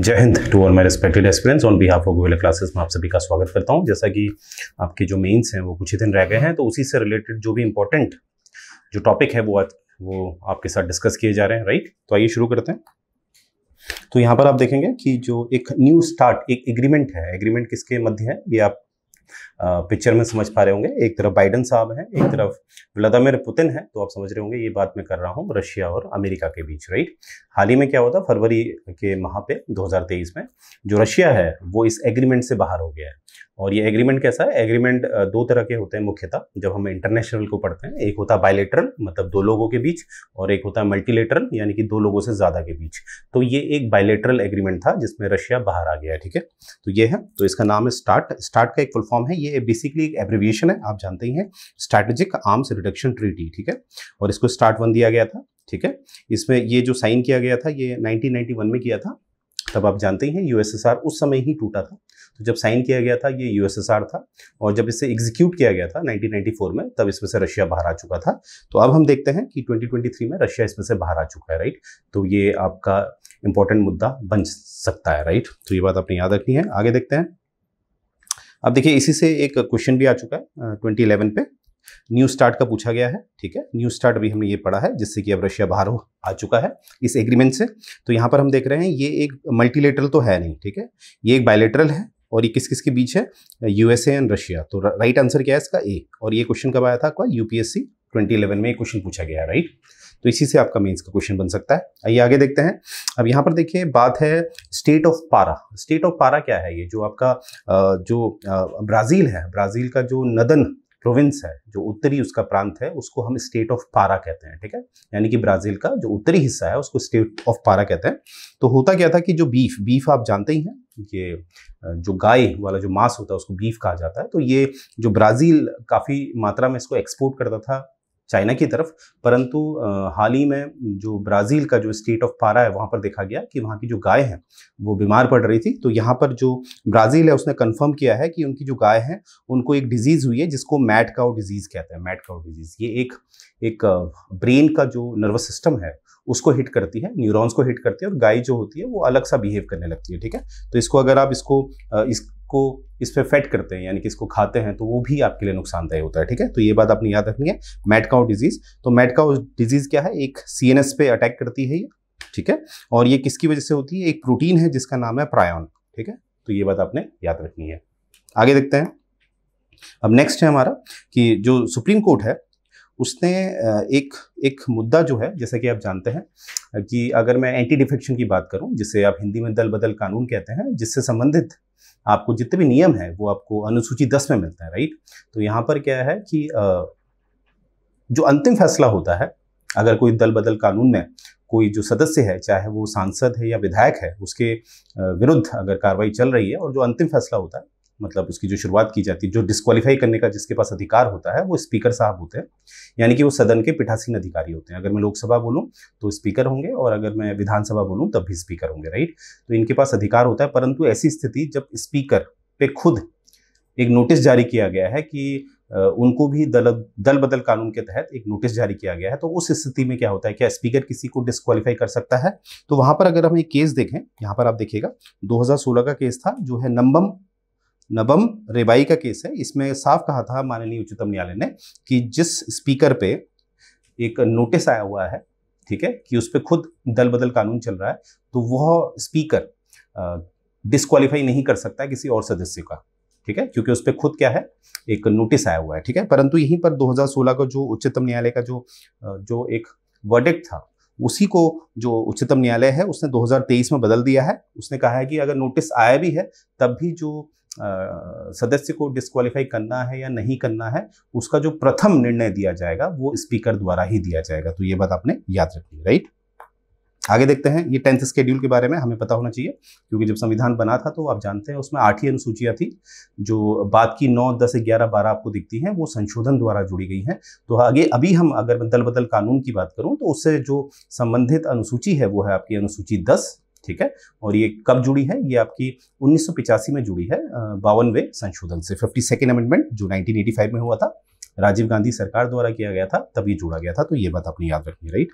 जय Hind to all my respected experience on behalf of Goyla classes में आप सभी का स्वागत करता हूं जैसा कि आपके जो मेंस हैं वो कुछ ही दिन रह गए हैं तो उसी से रिलेटेड जो भी इम्पोर्टेंट जो टॉपिक है वो आज वो आपके साथ डिस्कस किए जा रहे हैं राइट तो आइए शुरू करते हैं तो यहाँ पर आप देखेंगे कि जो एक न्यू स्टार्ट एक एग्रीमेंट है एग्रीमेंट किसके मध्य है ये आप पिक्चर में समझ पा रहे होंगे एक तरफ बाइडन साहब हैं एक तरफ व्लादिमिर पुतिन है तो आप समझ रहे होंगे ये बात मैं कर रहा हूँ रशिया और अमेरिका के बीच राइट हाल ही में क्या हुआ था फरवरी के माह पे 2023 में जो रशिया है वो इस एग्रीमेंट से बाहर हो गया है और ये एग्रीमेंट कैसा है एग्रीमेंट दो तरह के होते हैं मुख्यतः जब हम इंटरनेशनल को पढ़ते हैं एक होता है बायलेटरल मतलब दो लोगों के बीच और एक होता है मल्टीलेटरल यानी कि दो लोगों से ज़्यादा के बीच तो ये एक बायलेटरल एग्रीमेंट था जिसमें रशिया बाहर आ गया ठीक है तो ये है तो इसका नाम है स्टार्ट स्टार्ट का एक फुल फॉर्म है ये बेसिकली एक एब्रिविएशन है आप जानते ही हैं स्ट्रैटेजिक आर्म्स रिडक्शन ट्रीटी ठीक है और इसको स्टार्ट वन दिया गया था ठीक है इसमें ये जो साइन किया गया था ये 1991 में किया था तब आप जानते ही हैं यूएसएसआर उस समय ही टूटा था तो जब साइन किया गया था ये यूएसएसआर था और जब इसे एग्जीक्यूट किया गया था 1994 में तब इसमें से रशिया बाहर आ चुका था तो अब हम देखते हैं कि 2023 में रशिया इसमें से बाहर आ चुका है राइट तो ये आपका इंपॉर्टेंट मुद्दा बन सकता है राइट तो ये बात आपने याद रखनी है आगे देखते हैं अब देखिए इसी से एक क्वेश्चन भी आ चुका है ट्वेंटी इलेवन पे न्यू स्टार्ट का पूछा गया है ठीक है न्यू स्टार्ट अभी हमने ये पढ़ा है जिससे कि अब रशिया बाहर हो आ चुका है इस एग्रीमेंट से तो यहाँ पर हम देख रहे हैं ये एक मल्टीलेटरल तो है नहीं ठीक है ये एक बायोलेटरल है और ये किस किस के बीच है यूएसए एंड रशिया तो राइट आंसर क्या है इसका ए और ये क्वेश्चन कब आया था आपका यूपीएससी ट्वेंटी में ये क्वेश्चन पूछा गया राइट तो इसी से आपका मेंस का क्वेश्चन बन सकता है आइए आगे देखते हैं अब यहाँ पर देखिए बात है state of para state of para क्या है ये जो आपका जो ब्राज़ील है ब्राज़ील का जो नदन प्रोविंस है जो उत्तरी उसका प्रांत है उसको हम स्टेट ऑफ पारा कहते हैं ठीक है यानी कि ब्राजील का जो उत्तरी हिस्सा है उसको स्टेट ऑफ पारा कहते हैं तो होता क्या था कि जो बीफ बीफ आप जानते ही हैं ये जो गाय वाला जो मांस होता है उसको बीफ कहा जाता है तो ये जो ब्राज़ील काफ़ी मात्रा में इसको एक्सपोर्ट करता था चाइना की तरफ परंतु हाल ही में जो ब्राज़ील का जो स्टेट ऑफ पारा है वहाँ पर देखा गया कि वहाँ की जो गाय हैं वो बीमार पड़ रही थी तो यहाँ पर जो ब्राज़ील है उसने कंफर्म किया है कि उनकी जो गाय हैं उनको एक डिज़ीज़ हुई है जिसको मैट काउ डिज़ीज़ कहते हैं मैट काउ डिज़ीज़ ये एक एक ब्रेन का जो नर्वस सिस्टम है उसको हिट करती है न्यूरॉन्स को हिट करती है और गाय जो होती है वो अलग सा बिहेव करने लगती है ठीक है तो इसको अगर आप इसको इस को इस पर फेट करते हैं यानी कि इसको खाते हैं तो वो भी आपके लिए नुकसानदायी होता है ठीक है तो ये बात आपने याद रखनी है मेटकाउ डिजीज तो मेटकाउ डिजीज क्या है एक सी पे अटैक करती है ये ठीक है और ये किसकी वजह से होती है एक प्रोटीन है जिसका नाम है प्रायोन ठीक है तो ये बात आपने याद रखनी है आगे देखते हैं अब नेक्स्ट है हमारा कि जो सुप्रीम कोर्ट है उसने एक एक मुद्दा जो है जैसा कि आप जानते हैं कि अगर मैं एंटी डिफेक्शन की बात करूं जिसे आप हिंदी में दल बदल कानून कहते हैं जिससे संबंधित आपको जितने भी नियम है वो आपको अनुसूची दस में मिलता है राइट तो यहाँ पर क्या है कि जो अंतिम फैसला होता है अगर कोई दल बदल कानून में कोई जो सदस्य है चाहे वो सांसद है या विधायक है उसके विरुद्ध अगर कार्रवाई चल रही है और जो अंतिम फैसला होता है मतलब उसकी जो शुरुआत की जाती है जो डिस्कालीफाई करने का जिसके पास अधिकार होता है वो स्पीकर साहब होते हैं यानी कि वो सदन के पीठासीन अधिकारी होते हैं अगर मैं लोकसभा बोलूँ तो स्पीकर होंगे और अगर मैं विधानसभा बोलूँ तब भी स्पीकर होंगे राइट तो इनके पास अधिकार होता है परंतु ऐसी स्थिति जब स्पीकर पे खुद एक नोटिस जारी किया गया है कि उनको भी दल दल बदल कानून के तहत एक नोटिस जारी किया गया है तो उस स्थिति में क्या होता है क्या स्पीकर किसी को डिस्कालीफाई कर सकता है तो वहां पर अगर हम एक केस देखें यहाँ पर आप देखिएगा 2016 का केस था जो है नंबम नबम रेबाई का केस है इसमें साफ कहा था माननीय उच्चतम न्यायालय ने कि जिस स्पीकर पे एक नोटिस आया हुआ है ठीक है कि उस पर खुद दल बदल कानून चल रहा है तो वह स्पीकर डिस्कालीफाई नहीं कर सकता किसी और सदस्य का ठीक है क्योंकि उस पर खुद क्या है एक नोटिस आया हुआ है ठीक है परंतु यहीं पर 2016 का जो उच्चतम न्यायालय का जो जो एक वर्डिक्ट था उसी को जो उच्चतम न्यायालय है उसने 2023 में बदल दिया है उसने कहा है कि अगर नोटिस आया भी है तब भी जो सदस्य को डिस्कालीफाई करना है या नहीं करना है उसका जो प्रथम निर्णय दिया जाएगा वो स्पीकर द्वारा ही दिया जाएगा तो ये बात आपने याद रखनी राइट आगे देखते हैं ये टेंथ स्केड्यूल के बारे में हमें पता होना चाहिए क्योंकि जब संविधान बना था तो आप जानते हैं उसमें आठ ही अनुसूचियाँ थी जो बाद की नौ दस ग्यारह बारह आपको दिखती हैं वो संशोधन द्वारा जुड़ी गई हैं तो आगे अभी हम अगर दल बदल कानून की बात करूँ तो उससे जो संबंधित अनुसूची है वो है आपकी अनुसूची दस ठीक है और ये कब जुड़ी है ये आपकी 1985 में जुड़ी है बावनवे संशोधन से फिफ्टी सेकेंड अमेंडमेंट जो 1985 में हुआ था राजीव गांधी सरकार द्वारा किया गया था तब ये जोड़ा गया था तो ये बात अपनी याद रखनी राइट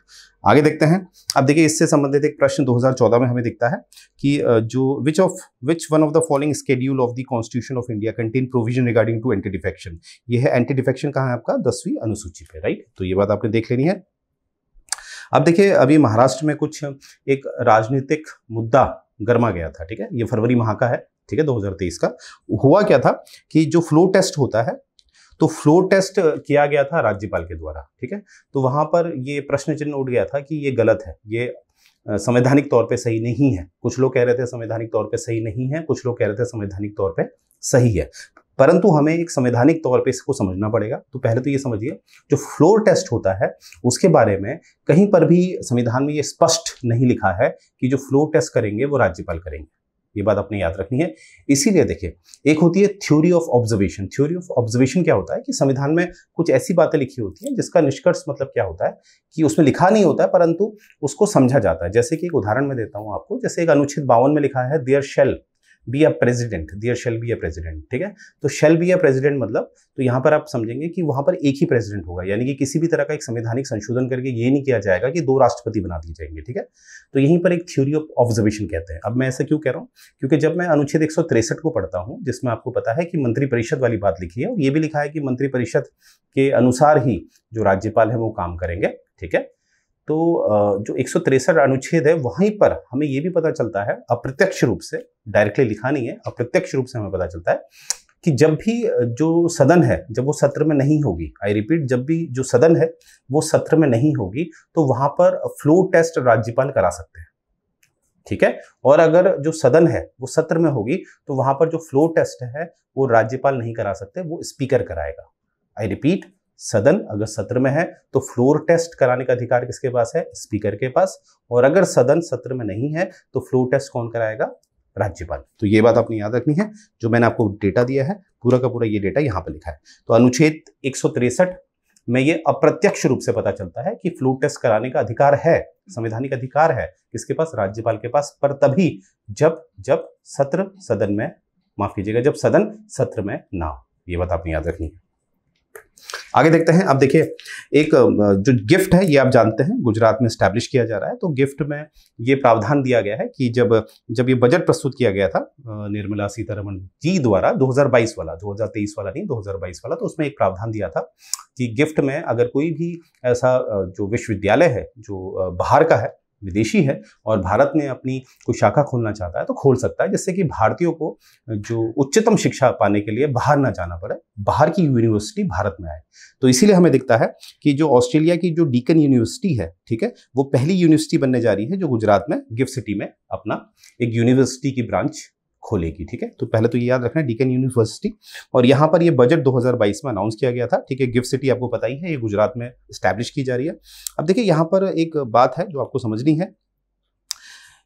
आगे देखते हैं अब देखिए इससे संबंधित एक प्रश्न 2014 में हमें दिखता है कि जो which of which one of the following schedule of the constitution of India contain provision regarding to anti defection ये है एंटी डिफेक्शन कहाँ है आपका दसवीं अनुसूची पे राइट तो ये बात आपने देख लेनी है अब देखिए अभी महाराष्ट्र में कुछ एक राजनीतिक मुद्दा गर्मा गया था ठीक है ये फरवरी माह का है ठीक है 2023 का हुआ क्या था कि जो फ्लो टेस्ट होता है तो फ्लो टेस्ट किया गया था राज्यपाल के द्वारा ठीक है तो वहां पर ये प्रश्न चिन्ह उठ गया था कि ये गलत है ये संवैधानिक तौर पे सही नहीं है कुछ लोग कह रहे थे संवैधानिक तौर पे सही नहीं है कुछ लोग कह रहे थे संवैधानिक तौर पे सही है परंतु हमें एक संवैधानिक तौर पे इसको समझना पड़ेगा तो पहले तो ये समझिए जो फ्लोर टेस्ट होता है उसके बारे में कहीं पर भी संविधान में ये स्पष्ट नहीं लिखा है कि जो फ्लोर टेस्ट करेंगे वो राज्यपाल करेंगे ये बात अपने याद रखनी है इसीलिए देखिए एक होती है theory of observation theory of observation क्या होता है कि संविधान में कुछ ऐसी बातें लिखी होती हैं जिसका निष्कर्ष मतलब क्या होता है कि उसमें लिखा नहीं होता है परंतु उसको समझा जाता है जैसे कि एक उदाहरण में देता हूँ आपको जैसे एक अनुच्छेद बावन में लिखा है there shall be a president there shall be a president ठीक है तो शेल बी अ प्रेजिडेंट मतलब तो यहाँ पर आप समझेंगे कि वहाँ पर एक ही प्रेसिडेंट होगा यानी कि किसी भी तरह का एक संवैधानिक संशोधन करके ये नहीं किया जाएगा कि दो राष्ट्रपति बना दिए जाएंगे ठीक है तो यहीं पर एक थ्योरी ऑफ ऑब्जर्वेशन कहते हैं अब मैं ऐसा क्यों कह रहा हूँ क्योंकि जब मैं अनुच्छेद एक को पढ़ता हूँ जिसमें आपको पता है कि मंत्रिपरिषद वाली बात लिखी है और ये भी लिखा है कि मंत्रिपरिषद के अनुसार ही जो राज्यपाल है वो काम करेंगे ठीक है तो जो एक अनुच्छेद है वहीं पर हमें यह भी पता चलता है अप्रत्यक्ष रूप से डायरेक्टली लिखा नहीं है अप्रत्यक्ष रूप से हमें पता चलता है कि जब भी जो सदन है जब वो सत्र में नहीं होगी आई रिपीट जब भी जो सदन है वो सत्र में नहीं होगी तो वहां पर फ्लो टेस्ट राज्यपाल करा सकते हैं ठीक है और अगर जो सदन है वो सत्र में होगी तो वहां पर जो फ्लो टेस्ट है वो राज्यपाल नहीं करा सकते वो स्पीकर कराएगा आई रिपीट सदन अगर सत्र में है तो फ्लोर टेस्ट कराने का अधिकार किसके पास है स्पीकर के पास और अगर सदन सत्र में नहीं है तो फ्लोर टेस्ट कौन कराएगा राज्यपाल तो ये बात आपने याद रखनी है जो मैंने आपको डेटा दिया है पूरा का पूरा ये डेटा यहाँ पर लिखा है तो अनुच्छेद एक में ये अप्रत्यक्ष रूप से पता चलता है कि फ्लू टेस्ट कराने का अधिकार है संवैधानिक अधिकार है किसके पास राज्यपाल के पास पर तभी जब जब सत्र सदन में माफ कीजिएगा जब सदन सत्र में ना हो ये बात आपने याद रखनी है आगे देखते हैं अब देखिए एक जो गिफ्ट है ये आप जानते हैं गुजरात में स्टैब्लिश किया जा रहा है तो गिफ्ट में ये प्रावधान दिया गया है कि जब जब ये बजट प्रस्तुत किया गया था निर्मला सीतारमण जी द्वारा 2022 वाला 2023 वाला नहीं 2022 वाला तो उसमें एक प्रावधान दिया था कि गिफ्ट में अगर कोई भी ऐसा जो विश्वविद्यालय है जो बाहर का है विदेशी है और भारत में अपनी कोई शाखा खोलना चाहता है तो खोल सकता है जिससे कि भारतीयों को जो उच्चतम शिक्षा पाने के लिए बाहर ना जाना पड़े बाहर की यूनिवर्सिटी भारत में आए तो इसीलिए हमें दिखता है कि जो ऑस्ट्रेलिया की जो डीकन यूनिवर्सिटी है ठीक है वो पहली यूनिवर्सिटी बनने जा रही है जो गुजरात में गिफ्ट सिटी में अपना एक यूनिवर्सिटी की ब्रांच खोलेगी ठीक है तो पहले तो ये याद रखना डीकेन यूनिवर्सिटी और यहाँ पर ये बजट 2022 में अनाउंस किया गया था ठीक है गिफ्ट सिटी आपको पता ही है ये गुजरात में स्टैब्लिश की जा रही है अब देखिए यहाँ पर एक बात है जो आपको समझनी है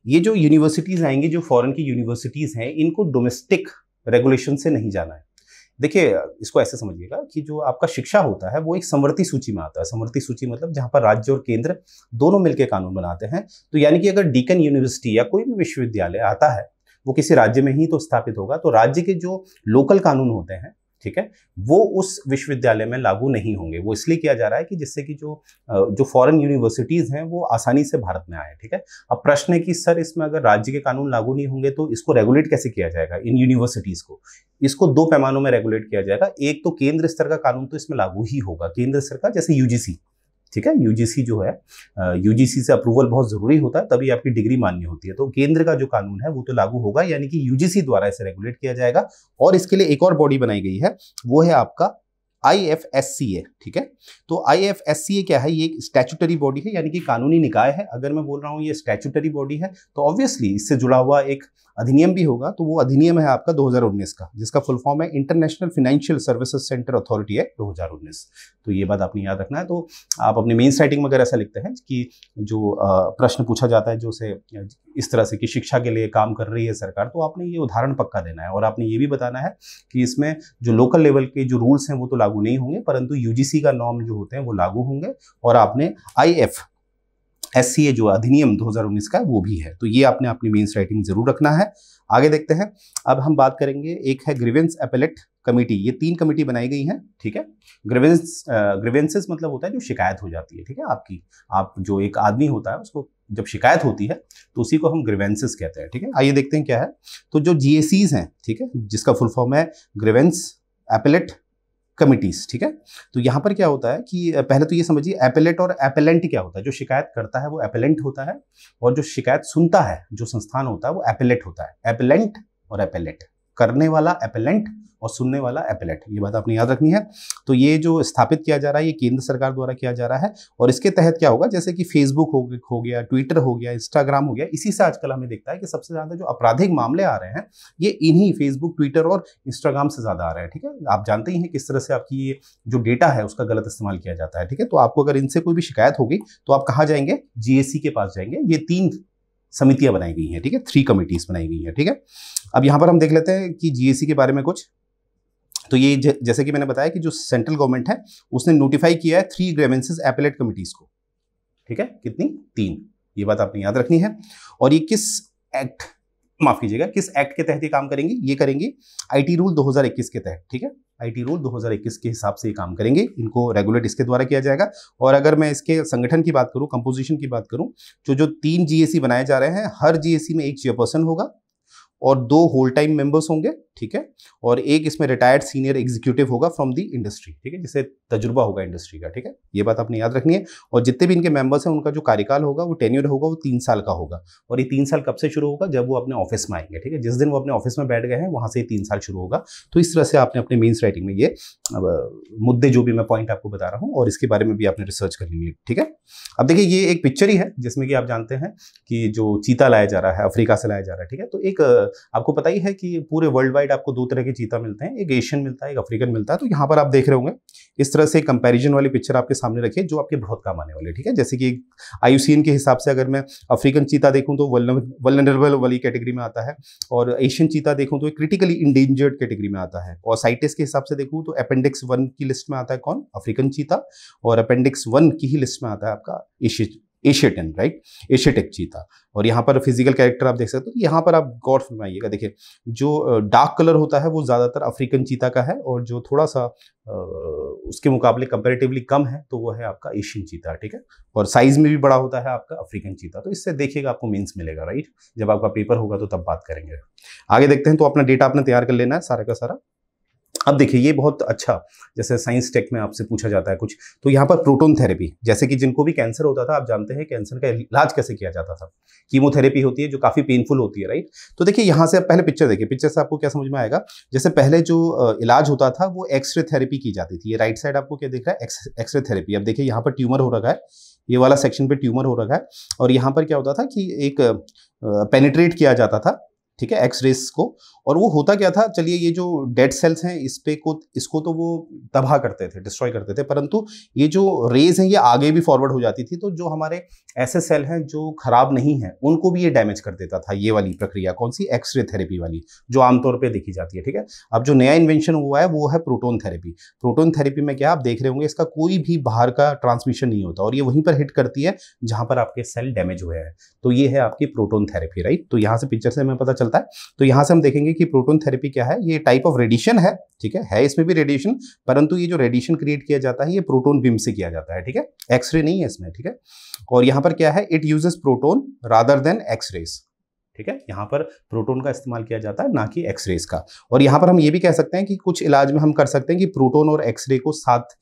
ये जो यूनिवर्सिटीज़ आएंगी जो फॉरन की यूनिवर्सिटीज़ हैं इनको डोमेस्टिक रेगुलेशन से नहीं जाना है देखिए इसको ऐसे समझिएगा कि जो आपका शिक्षा होता है वो एक समवर्ती सूची में आता है समवर्ती सूची मतलब जहाँ पर राज्य और केंद्र दोनों मिलकर कानून बनाते हैं तो यानी कि अगर डीकन यूनिवर्सिटी या कोई भी विश्वविद्यालय आता है वो किसी राज्य में ही तो स्थापित होगा तो राज्य के जो लोकल कानून होते हैं ठीक है वो उस विश्वविद्यालय में लागू नहीं होंगे वो इसलिए किया जा रहा है कि जिससे कि जो जो फॉरेन यूनिवर्सिटीज़ हैं वो आसानी से भारत में आए ठीक है अब प्रश्न है कि सर इसमें अगर राज्य के कानून लागू नहीं होंगे तो इसको रेगुलेट कैसे किया जाएगा इन यूनिवर्सिटीज़ को इसको दो पैमानों में रेगुलेट किया जाएगा एक तो केंद्र स्तर का कानून तो इसमें लागू ही होगा केंद्र स्तर का जैसे यूजीसी ठीक है यूजीसी जो है यूजीसी से अप्रूवल बहुत जरूरी होता है तभी आपकी डिग्री मान्य होती है तो केंद्र का जो कानून है वो तो लागू होगा यानी कि यूजीसी द्वारा इसे रेगुलेट किया जाएगा और इसके लिए एक और बॉडी बनाई गई है वो है आपका आई एफ एस सी ठीक है तो IFSCA F S C A क्या है ये एक स्टैचुटरी बॉडी है यानी कि कानूनी निकाय है अगर मैं बोल रहा हूँ ये स्टैचुटरी बॉडी है तो ऑब्वियसली इससे जुड़ा हुआ एक अधिनियम भी होगा तो वो अधिनियम है आपका 2019 का जिसका फुल फॉर्म है international financial services centre authority है 2019 तो ये बात आपने याद रखना है तो आप अपने मेन साइटिंग वगैरह ऐसा लिखते हैं कि जो प्रश्न पूछा जाता है जो से इस तरह से कि शिक्षा के लिए काम कर रही है सरकार तो आपने ये उदाहरण पक्का देना है और आपने ये भी बताना है कि इसमें जो लोकल लेवल के जो रूल्स हैं वो तो लागू नहीं होंगे परंतु यू का नॉर्म जो होते हैं वो लागू होंगे और आपने आई एस जो अधिनियम 2019 का वो भी है तो ये आपने अपनी मेन्स राइटिंग जरूर रखना है आगे देखते हैं अब हम बात करेंगे एक है ग्रीवेंस अपेलेट कमेटी ये तीन कमेटी बनाई गई हैं ठीक है ग्रीवेंस ग्रीवेंसेस मतलब होता है जो शिकायत हो जाती है ठीक है आपकी आप जो एक आदमी होता है उसको जब शिकायत होती है तो उसी को हम ग्रीवेंसेस कहते हैं ठीक है आइए देखते हैं क्या है तो जो जी हैं ठीक है जिसका फुल फॉर्म है ग्रीवेंस एपेलेट कमिटीज ठीक है तो यहाँ पर क्या होता है कि पहले तो ये समझिए एपेलेट और एपेलेंट क्या होता है जो शिकायत करता है वो एपेलेंट होता है और जो शिकायत सुनता है जो संस्थान होता है वो एपेलेट होता है एपेलेंट और एपेलेट करने वाला एपेलेंट और सुनने वाला एपेलेट ये बात आपने याद रखनी है तो ये जो स्थापित किया जा रहा है ये केंद्र सरकार द्वारा किया जा रहा है और इसके तहत क्या होगा जैसे कि फेसबुक हो, गया ट्विटर हो गया इंस्टाग्राम हो गया इसी से आजकल हमें देखता है कि सबसे ज़्यादा जो आपराधिक मामले आ रहे हैं ये इन्हीं फेसबुक ट्विटर और इंस्टाग्राम से ज़्यादा आ रहे हैं ठीक है आप जानते ही हैं किस तरह से आपकी ये जो डेटा है उसका गलत इस्तेमाल किया जाता है ठीक है तो आपको अगर इनसे कोई भी शिकायत होगी तो आप कहाँ जाएंगे जीएससी e के पास जाएंगे ये तीन समितियां बनाई गई हैं ठीक है थ्री कमिटीज बनाई गई हैं ठीक है अब यहाँ पर हम देख लेते हैं कि जीएससी के बारे में कुछ तो ये जैसे कि मैंने बताया कि जो सेंट्रल गवर्नमेंट है उसने नोटिफाई किया है थ्री ग्रेवेंसेज एपेलेट कमिटीज़ को ठीक है कितनी तीन ये बात आपने याद रखनी है और ये किस एक्ट माफ कीजिएगा किस एक्ट के तहत ये काम करेंगी ये करेंगी आईटी रूल 2021 के तहत ठीक है आईटी रूल 2021 के हिसाब से ये काम करेंगे इनको रेगुलेट इसके द्वारा किया जाएगा और अगर मैं इसके संगठन की बात करूँ कंपोजिशन की बात करूँ तो जो तीन जीएससी बनाए जा रहे हैं हर जीएससी में एक चेयरपर्सन होगा और दो होल टाइम मेंबर्स होंगे ठीक है और एक इसमें रिटायर्ड सीनियर एग्जीक्यूटिव होगा फ्रॉम दी इंडस्ट्री ठीक है जिसे तजुर्बा होगा इंडस्ट्री का ठीक है ये बात आपने याद रखनी है और जितने भी इनके मेंबर्स हैं उनका जो कार्यकाल होगा वो टेन्यूर होगा वो तीन साल का होगा और ये तीन साल कब से शुरू होगा जब वो अपने ऑफिस में आएंगे ठीक है जिस दिन वो अपने ऑफिस में बैठ गए हैं वहाँ से तीन साल शुरू होगा तो इस तरह से आपने अपने मीन्स राइटिंग में ये मुद्दे जो भी मैं पॉइंट आपको बता रहा हूँ और इसके बारे में भी आपने रिसर्च कर लेनी है ठीक है अब देखिए ये एक पिक्चर ही है जिसमें कि आप जानते हैं कि जो चीता लाया जा रहा है अफ्रीका से लाया जा रहा है ठीक है तो एक आपको पता ही है कि पूरे वर्ल्ड वाइड आपको दो तरह के चीता मिलते हैं एक एशियन मिलता है एक अफ्रीकन मिलता है तो यहाँ पर आप देख रहे होंगे इस तरह से कंपेरिजन वाली पिक्चर आपके सामने रखिए जो आपके बहुत काम आने वाले ठीक है जैसे कि आई के हिसाब से अगर मैं अफ्रीकन चीता देखूँ तो वलनरेबल वाली कैटेगरी में आता है और एशियन चीता देखूँ तो क्रिटिकली इंडेंजर्ड कैटेगरी में आता है और साइटिस के हिसाब से देखूँ तो अपेंडिक्स वन की लिस्ट में आता है कौन अफ्रीकन चीता और अपेंडिक्स वन की ही लिस्ट में आता है आपका एशियन एशियटन राइट एशियटेक चीता और यहाँ पर फिजिकल कैरेक्टर आप देख सकते हो तो यहाँ पर आप गौर फरमाइएगा देखिए जो डार्क कलर होता है वो ज़्यादातर अफ्रीकन चीता का है और जो थोड़ा सा उसके मुकाबले कंपेरेटिवली कम है तो वो है आपका एशियन चीता ठीक है और साइज़ में भी बड़ा होता है आपका अफ्रीकन चीता तो इससे देखिएगा आपको मीन्स मिलेगा राइट जब आपका पेपर होगा तो तब बात करेंगे आगे देखते हैं तो अपना डेटा आपने तैयार कर लेना है सारा का सारा अब देखिए ये बहुत अच्छा जैसे साइंस टेक में आपसे पूछा जाता है कुछ तो यहाँ पर प्रोटोन थेरेपी जैसे कि जिनको भी कैंसर होता था आप जानते हैं कैंसर का इलाज कैसे किया जाता था कीमोथेरेपी होती है जो काफ़ी पेनफुल होती है राइट तो देखिए यहाँ से आप पहले पिक्चर देखिए पिक्चर से आपको क्या समझ में आएगा जैसे पहले जो इलाज होता था वो एक्सरे थेरेपी की जाती थी ये राइट साइड आपको क्या दिख रहा है एक्सरे थेरेपी अब देखिए यहाँ पर ट्यूमर हो रखा है ये वाला सेक्शन पे ट्यूमर हो रखा है और यहाँ पर क्या होता था कि एक पेनिट्रेट किया जाता था ठीक है एक्स रेस को और वो होता क्या था चलिए ये जो डेड सेल्स हैं इस पे को इसको तो वो तबाह करते थे डिस्ट्रॉय करते थे परंतु ये जो रेज हैं ये आगे भी फॉरवर्ड हो जाती थी तो जो हमारे ऐसे सेल हैं जो खराब नहीं है उनको भी ये डैमेज कर देता था ये वाली प्रक्रिया कौन सी एक्सरे थेरेपी वाली जो आमतौर पर देखी जाती है ठीक है अब जो नया इन्वेंशन हुआ है वो है प्रोटोन थेरेपी प्रोटोन थेरेपी में क्या आप देख रहे होंगे इसका कोई भी बाहर का ट्रांसमिशन नहीं होता और ये वहीं पर हिट करती है जहाँ पर आपके सेल डैमेज हुए हैं तो ये है आपकी प्रोटोन थेरेपी राइट तो यहाँ से पिक्चर से हमें पता चलता है तो यहाँ से हम देखेंगे कि प्रोटोन थेरेपी क्या है ये टाइप ऑफ रेडिएशन है ठीक है है इसमें भी रेडिएशन परंतु ये जो रेडिएशन क्रिएट किया जाता है ये प्रोटोन बीम से किया जाता है ठीक है एक्सरे नहीं है इसमें ठीक है और यहाँ पर क्या है it uses proton rather than X rays ठीक है यहाँ पर प्रोटोन का इस्तेमाल किया जाता है ना कि एक्सरेज का और यहाँ पर हम ये भी कह सकते हैं कि कुछ इलाज में हम कर सकते हैं कि प्रोटोन और एक्सरे को साथ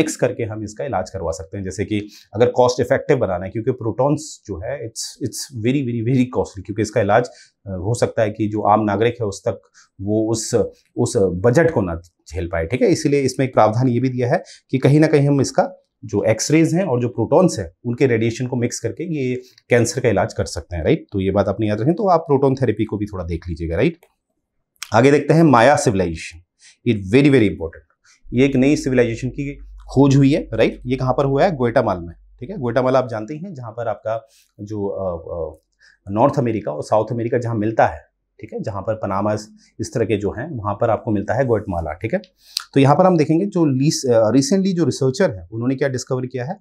मिक्स करके हम इसका इलाज करवा सकते हैं जैसे कि अगर कॉस्ट इफेक्टिव बनाना है क्योंकि प्रोटॉन्स जो है it's it's very very very costly क्योंकि इसका इलाज हो सकता है कि जो आम नागरिक है उस तक वो उस उस बजट को ना झेल पाए ठीक है इसीलिए इसमें एक प्रावधान ये भी दिया है कि कहीं ना कहीं हम इसका जो एक्सरेज हैं और जो प्रोटॉन्स हैं उनके रेडिएशन को मिक्स करके ये कैंसर का इलाज कर सकते हैं राइट तो ये बात आपने याद रखें तो आप प्रोटोन थेरेपी को भी थोड़ा देख लीजिएगा राइट आगे देखते हैं माया सिविलाइजेशन ये वेरी वेरी इंपॉर्टेंट ये एक नई सिविलाइजेशन की खोज हुई है राइट ये कहाँ पर हुआ है गोयटामाल में ठीक है माल आप जानते ही हैं जहाँ पर आपका जो नॉर्थ अमेरिका और साउथ अमेरिका जहाँ मिलता है ठीक है जहाँ पर पनामा इस तरह के जो हैं वहाँ पर आपको मिलता है गोटमाला ठीक है तो यहाँ पर हम देखेंगे जो लीस रिसेंटली जो रिसर्चर है उन्होंने क्या डिस्कवर किया है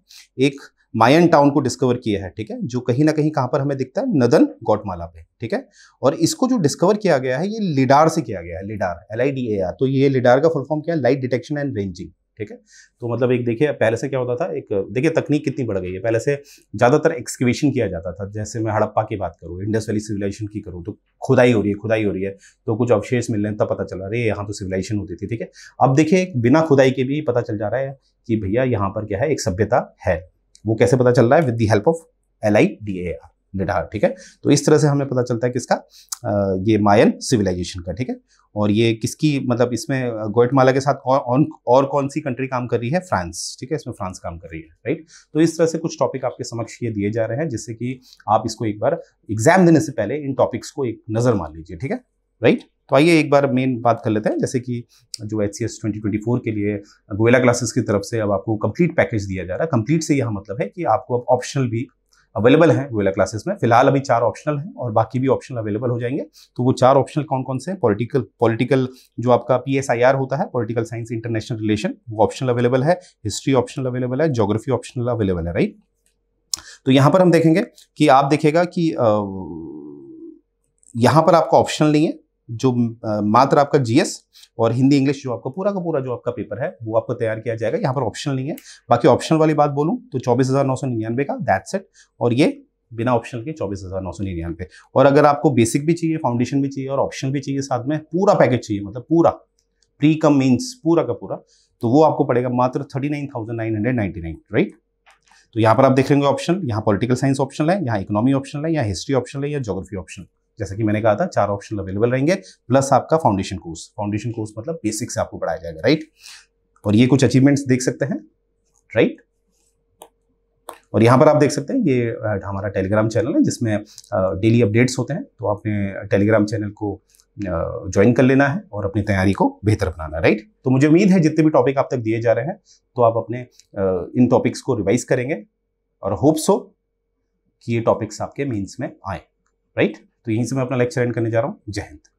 एक मायन टाउन को डिस्कवर किया है ठीक है जो कहीं ना कहीं कहाँ पर हमें दिखता है नदन गोटमाला पे ठीक है और इसको जो डिस्कवर किया गया है ये लिडार से किया गया है lidar L I D A R तो ये लिडार का फुल फॉर्म क्या है लाइट डिटेक्शन एंड रेंजिंग ठीक है तो मतलब एक देखिए पहले से क्या होता था एक देखिए तकनीक कितनी बढ़ गई है पहले से ज़्यादातर एक्सक्यूवेशन किया जाता था जैसे मैं हड़प्पा की बात करूँ इंडस वैली सिविलाइजेशन की करूँ तो खुदाई हो रही है खुदाई हो रही है तो कुछ अवशेष मिल रहे हैं तब पता चला है यहाँ तो सिविलाइजेशन होती थी ठीक है अब देखिए बिना खुदाई के भी पता चल जा रहा है कि भैया यहाँ पर क्या है एक सभ्यता है वो कैसे पता चल रहा है with the help of L I D A R lidar ठीक है तो इस तरह से हमें पता चलता है किसका ये मायन सिविलाइजेशन का ठीक है और ये किसकी मतलब इसमें गोइटमाला के साथ और, और, कौन सी कंट्री काम कर रही है फ्रांस ठीक है इसमें फ्रांस काम कर रही है राइट तो इस तरह से कुछ टॉपिक आपके समक्ष ये दिए जा रहे हैं जिससे कि आप इसको एक बार एग्जाम देने से पहले इन टॉपिक्स को एक नज़र मान लीजिए ठीक है राइट तो आइए एक बार मेन बात कर लेते हैं जैसे कि जो H C S twenty twenty four के लिए गोयला क्लासेस की तरफ से अब आपको कंप्लीट पैकेज दिया जा रहा है कंप्लीट से यह मतलब है कि आपको अब ऑप्शनल भी अवेलेबल हैं गोयला क्लासेस में फिलहाल अभी चार ऑप्शनल हैं और बाकी भी ऑप्शनल अवेलेबल हो जाएंगे तो वो चार ऑप्शनल कौन कौन से हैं पॉलिटिकल पॉलिटिकल जो आपका पी होता है पॉलिटिकल साइंस इंटरनेशनल रिलेशन वो ऑप्शनल अवेलेबल है हिस्ट्री ऑप्शनल अवेलेबल है जोग्राफी ऑप्शनल अवेलेबल है राइट तो यहाँ पर हम देखेंगे कि आप देखेगा कि यहाँ पर आपका ऑप्शनल नहीं है जो मात्र आपका जीएस और हिंदी इंग्लिश जो आपका पूरा का पूरा जो आपका पेपर है वो आपको तैयार किया जाएगा यहाँ पर ऑप्शनल नहीं है बाकी ऑप्शनल वाली बात बोलूँ तो चौबीस हज़ार नौ सौ निन्यानवे का दैट सेट और ये बिना ऑप्शन के चौबीस हज़ार नौ सौ निन्यानवे और अगर आपको बेसिक भी चाहिए फाउंडेशन भी चाहिए और ऑप्शन भी चाहिए साथ में पूरा पैकेज चाहिए मतलब पूरा प्री कम मीन्स पूरा का पूरा तो वो आपको पड़ेगा मात्र thirty nine thousand nine hundred nine right तो यहाँ पर आप देख लेंगे ऑप्शन यहाँ पॉलिटिकल साइंस ऑप्शन है यहाँ इकोनॉमी ऑप्शन है यहाँ हिस्ट्री ऑप्शन है या जोग्राफी ऑप्शन जैसा कि मैंने कहा था चार ऑप्शन अवेलेबल रहेंगे प्लस आपका फाउंडेशन कोर्स फाउंडेशन कोर्स मतलब बेसिक से आपको पढ़ाया जाएगा राइट और ये कुछ अचीवमेंट्स देख सकते हैं राइट और यहाँ पर आप देख सकते हैं ये हमारा टेलीग्राम चैनल है जिसमें डेली अपडेट्स होते हैं तो आपने टेलीग्राम चैनल को ज्वाइन कर लेना है और अपनी तैयारी को बेहतर बनाना राइट तो मुझे उम्मीद है जितने भी टॉपिक आप तक दिए जा रहे हैं तो आप अपने इन टॉपिक्स को रिवाइज करेंगे और होप्स हो कि ये टॉपिक्स आपके मीन्स में आए राइट तो यहीं से मैं अपना लेक्चर एंड करने जा रहा हूँ जय हिंद